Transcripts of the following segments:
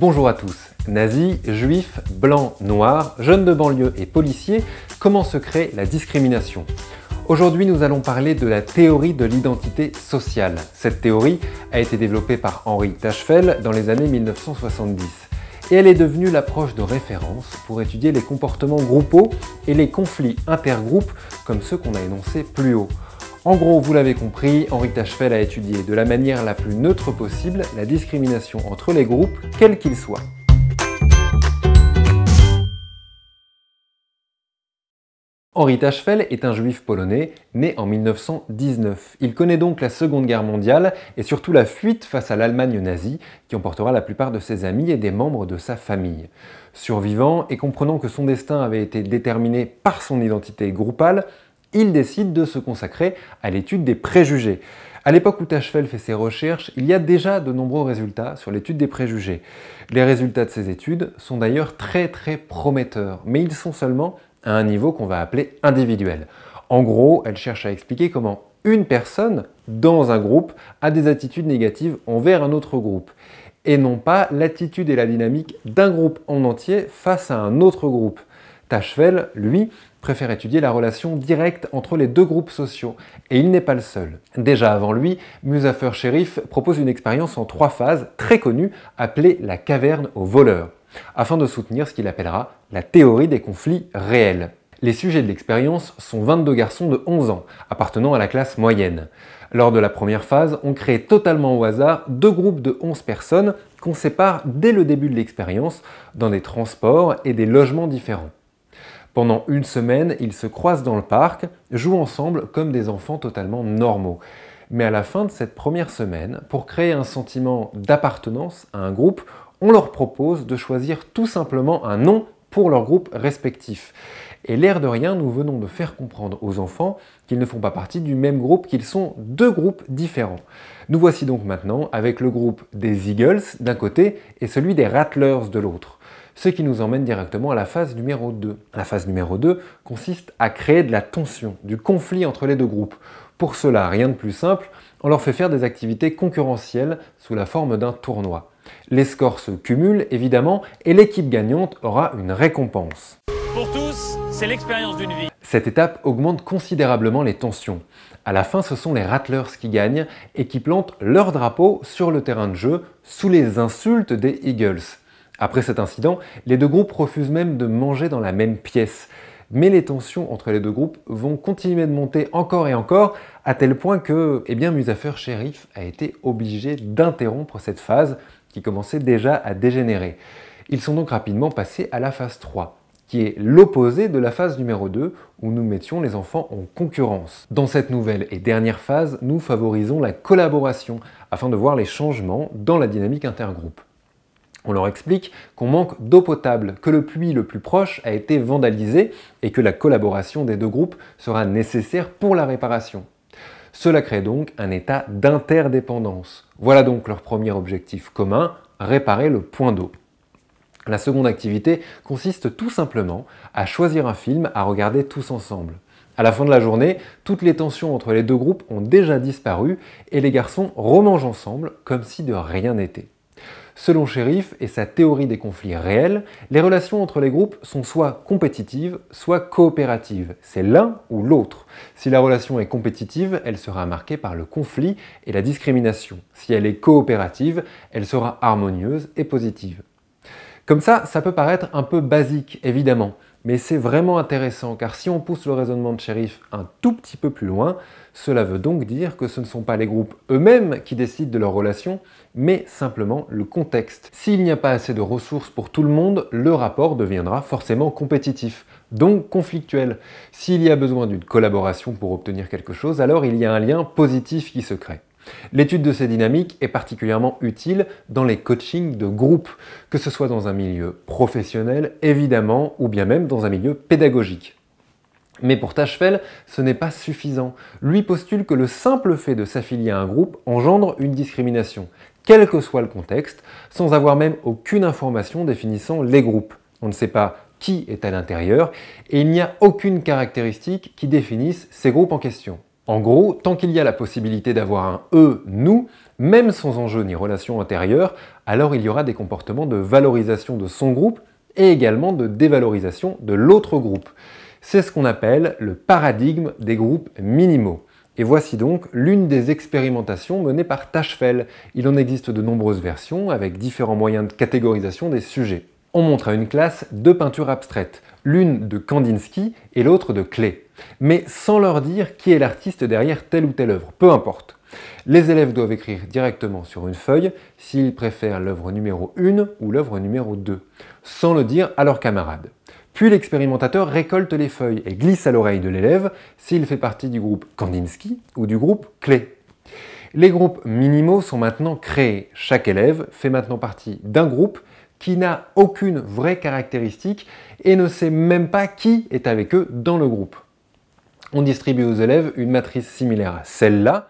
Bonjour à tous. Nazis, juifs, blancs, noirs, jeunes de banlieue et policiers, comment se crée la discrimination Aujourd'hui, nous allons parler de la théorie de l'identité sociale. Cette théorie a été développée par Henri Tachfel dans les années 1970 et elle est devenue l'approche de référence pour étudier les comportements groupaux et les conflits intergroupes comme ceux qu'on a énoncés plus haut. En gros, vous l'avez compris, Henri Tachefel a étudié de la manière la plus neutre possible la discrimination entre les groupes, quels qu'ils soient. Henri Tachfel est un juif polonais né en 1919. Il connaît donc la Seconde Guerre mondiale et surtout la fuite face à l'Allemagne nazie qui emportera la plupart de ses amis et des membres de sa famille. Survivant et comprenant que son destin avait été déterminé par son identité groupale, il décide de se consacrer à l'étude des préjugés. À l'époque où Tachevel fait ses recherches, il y a déjà de nombreux résultats sur l'étude des préjugés. Les résultats de ces études sont d'ailleurs très très prometteurs, mais ils sont seulement à un niveau qu'on va appeler individuel. En gros, elle cherche à expliquer comment une personne dans un groupe a des attitudes négatives envers un autre groupe, et non pas l'attitude et la dynamique d'un groupe en entier face à un autre groupe. Tachevel, lui, préfère étudier la relation directe entre les deux groupes sociaux, et il n'est pas le seul. Déjà avant lui, Musafer Sherif propose une expérience en trois phases très connue appelée la caverne aux voleurs, afin de soutenir ce qu'il appellera la théorie des conflits réels. Les sujets de l'expérience sont 22 garçons de 11 ans, appartenant à la classe moyenne. Lors de la première phase, on crée totalement au hasard deux groupes de 11 personnes qu'on sépare dès le début de l'expérience dans des transports et des logements différents. Pendant une semaine, ils se croisent dans le parc, jouent ensemble comme des enfants totalement normaux. Mais à la fin de cette première semaine, pour créer un sentiment d'appartenance à un groupe, on leur propose de choisir tout simplement un nom pour leur groupe respectif. Et l'air de rien, nous venons de faire comprendre aux enfants qu'ils ne font pas partie du même groupe, qu'ils sont deux groupes différents. Nous voici donc maintenant avec le groupe des Eagles d'un côté et celui des Rattlers de l'autre. Ce qui nous emmène directement à la phase numéro 2. La phase numéro 2 consiste à créer de la tension, du conflit entre les deux groupes. Pour cela, rien de plus simple, on leur fait faire des activités concurrentielles sous la forme d'un tournoi. Les scores se cumulent évidemment et l'équipe gagnante aura une récompense. Pour tous, c'est l'expérience d'une vie. Cette étape augmente considérablement les tensions. À la fin, ce sont les Rattlers qui gagnent et qui plantent leur drapeau sur le terrain de jeu sous les insultes des Eagles. Après cet incident, les deux groupes refusent même de manger dans la même pièce. Mais les tensions entre les deux groupes vont continuer de monter encore et encore, à tel point que eh bien, Musafer Sherif a été obligé d'interrompre cette phase qui commençait déjà à dégénérer. Ils sont donc rapidement passés à la phase 3, qui est l'opposé de la phase numéro 2 où nous mettions les enfants en concurrence. Dans cette nouvelle et dernière phase, nous favorisons la collaboration afin de voir les changements dans la dynamique intergroupe. On leur explique qu'on manque d'eau potable, que le puits le plus proche a été vandalisé et que la collaboration des deux groupes sera nécessaire pour la réparation. Cela crée donc un état d'interdépendance. Voilà donc leur premier objectif commun, réparer le point d'eau. La seconde activité consiste tout simplement à choisir un film à regarder tous ensemble. À la fin de la journée, toutes les tensions entre les deux groupes ont déjà disparu et les garçons remangent ensemble comme si de rien n'était. Selon Sheriff et sa théorie des conflits réels, les relations entre les groupes sont soit compétitives, soit coopératives. C'est l'un ou l'autre. Si la relation est compétitive, elle sera marquée par le conflit et la discrimination. Si elle est coopérative, elle sera harmonieuse et positive. Comme ça, ça peut paraître un peu basique, évidemment. Mais c'est vraiment intéressant car si on pousse le raisonnement de shérif un tout petit peu plus loin, cela veut donc dire que ce ne sont pas les groupes eux-mêmes qui décident de leur relation, mais simplement le contexte. S'il n'y a pas assez de ressources pour tout le monde, le rapport deviendra forcément compétitif, donc conflictuel. S'il y a besoin d'une collaboration pour obtenir quelque chose, alors il y a un lien positif qui se crée. L'étude de ces dynamiques est particulièrement utile dans les coachings de groupe, que ce soit dans un milieu professionnel, évidemment, ou bien même dans un milieu pédagogique. Mais pour Tachevel, ce n'est pas suffisant. Lui postule que le simple fait de s'affilier à un groupe engendre une discrimination, quel que soit le contexte, sans avoir même aucune information définissant les groupes. On ne sait pas qui est à l'intérieur, et il n'y a aucune caractéristique qui définisse ces groupes en question. En gros, tant qu'il y a la possibilité d'avoir un e nous, même sans enjeu ni relation intérieure, alors il y aura des comportements de valorisation de son groupe et également de dévalorisation de l'autre groupe. C'est ce qu'on appelle le paradigme des groupes minimaux. Et voici donc l'une des expérimentations menées par Tachfel. Il en existe de nombreuses versions avec différents moyens de catégorisation des sujets on montre à une classe deux peintures abstraites, l'une de Kandinsky et l'autre de Klee, mais sans leur dire qui est l'artiste derrière telle ou telle œuvre, peu importe. Les élèves doivent écrire directement sur une feuille s'ils préfèrent l'œuvre numéro 1 ou l'œuvre numéro 2, sans le dire à leurs camarades. Puis l'expérimentateur récolte les feuilles et glisse à l'oreille de l'élève s'il fait partie du groupe Kandinsky ou du groupe Klee. Les groupes minimaux sont maintenant créés. Chaque élève fait maintenant partie d'un groupe qui n'a aucune vraie caractéristique et ne sait même pas qui est avec eux dans le groupe. On distribue aux élèves une matrice similaire à celle-là,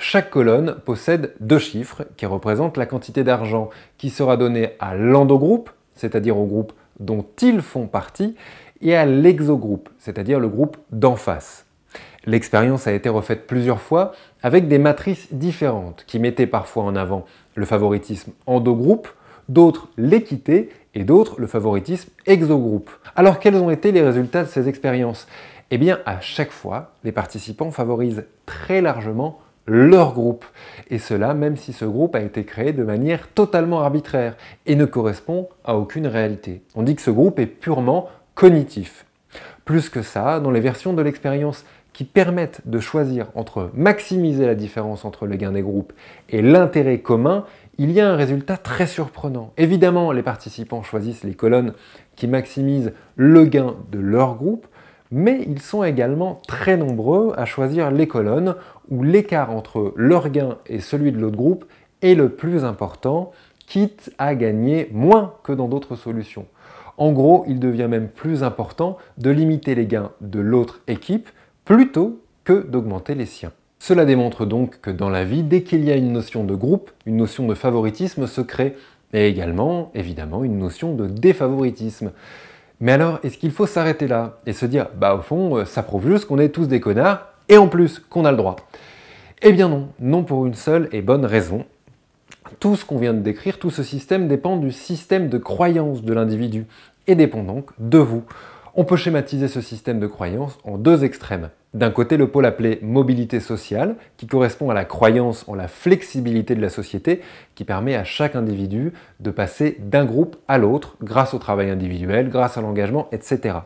Chaque colonne possède deux chiffres qui représentent la quantité d'argent qui sera donnée à l'endogroupe, c'est-à-dire au groupe dont ils font partie, et à l'exogroupe, c'est-à-dire le groupe d'en face. L'expérience a été refaite plusieurs fois avec des matrices différentes qui mettaient parfois en avant le favoritisme endogroupe, d'autres l'équité et d'autres le favoritisme exogroupe. Alors quels ont été les résultats de ces expériences Eh bien à chaque fois, les participants favorisent très largement leur groupe, et cela même si ce groupe a été créé de manière totalement arbitraire et ne correspond à aucune réalité. On dit que ce groupe est purement cognitif. Plus que ça, dans les versions de l'expérience qui permettent de choisir entre maximiser la différence entre le gain des groupes et l'intérêt commun, il y a un résultat très surprenant. Évidemment, les participants choisissent les colonnes qui maximisent le gain de leur groupe, mais ils sont également très nombreux à choisir les colonnes où l'écart entre leur gain et celui de l'autre groupe est le plus important, quitte à gagner moins que dans d'autres solutions. En gros, il devient même plus important de limiter les gains de l'autre équipe plutôt que d'augmenter les siens. Cela démontre donc que dans la vie, dès qu'il y a une notion de groupe, une notion de favoritisme se crée, et également, évidemment, une notion de défavoritisme. Mais alors, est-ce qu'il faut s'arrêter là et se dire, bah au fond, euh, ça prouve juste qu'on est tous des connards, et en plus qu'on a le droit Eh bien non, non pour une seule et bonne raison. Tout ce qu'on vient de décrire, tout ce système dépend du système de croyance de l'individu, et dépend donc de vous. On peut schématiser ce système de croyances en deux extrêmes. D'un côté, le pôle appelé mobilité sociale, qui correspond à la croyance en la flexibilité de la société, qui permet à chaque individu de passer d'un groupe à l'autre grâce au travail individuel, grâce à l'engagement, etc.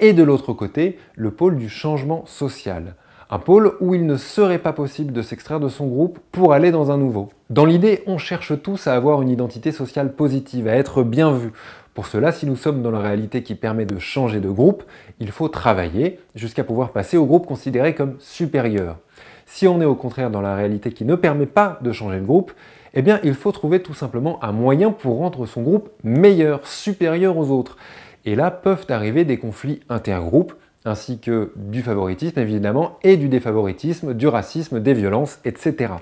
Et de l'autre côté, le pôle du changement social, un pôle où il ne serait pas possible de s'extraire de son groupe pour aller dans un nouveau. Dans l'idée, on cherche tous à avoir une identité sociale positive, à être bien vu, pour cela, si nous sommes dans la réalité qui permet de changer de groupe, il faut travailler jusqu'à pouvoir passer au groupe considéré comme supérieur. Si on est au contraire dans la réalité qui ne permet pas de changer de groupe, eh bien il faut trouver tout simplement un moyen pour rendre son groupe meilleur, supérieur aux autres. Et là peuvent arriver des conflits intergroupes, ainsi que du favoritisme évidemment, et du défavoritisme, du racisme, des violences, etc.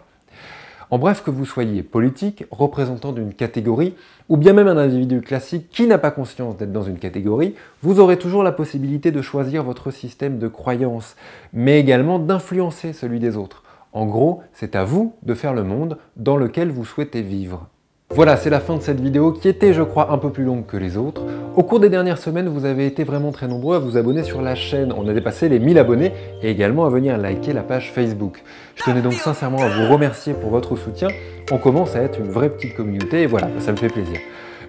En bref, que vous soyez politique, représentant d'une catégorie, ou bien même un individu classique qui n'a pas conscience d'être dans une catégorie, vous aurez toujours la possibilité de choisir votre système de croyance, mais également d'influencer celui des autres. En gros, c'est à vous de faire le monde dans lequel vous souhaitez vivre. Voilà, c'est la fin de cette vidéo qui était, je crois, un peu plus longue que les autres. Au cours des dernières semaines, vous avez été vraiment très nombreux à vous abonner sur la chaîne. On a dépassé les 1000 abonnés et également à venir liker la page Facebook. Je tenais donc sincèrement à vous remercier pour votre soutien. On commence à être une vraie petite communauté et voilà, ça me fait plaisir.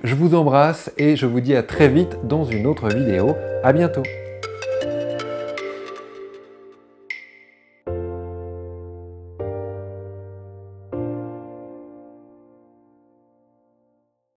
Je vous embrasse et je vous dis à très vite dans une autre vidéo. À bientôt